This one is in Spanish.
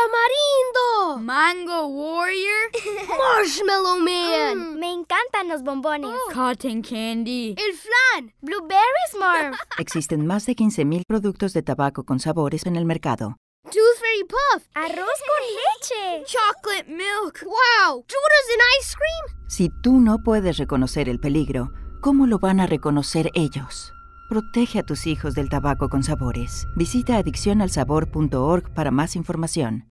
Tamarindo. Mango Warrior. Marshmallow Man. Mm. me encantan los bombones. Oh. Cotton Candy. El flan. Blueberry Smurf. Existen más de 15.000 productos de tabaco con sabores en el mercado. Tooth Fairy Puff. Arroz con leche. Chocolate milk. Wow. Judas and ice cream. Si tú no puedes reconocer el peligro, ¿cómo lo van a reconocer ellos? Protege a tus hijos del tabaco con sabores. Visita adiccionalsabor.org para más información.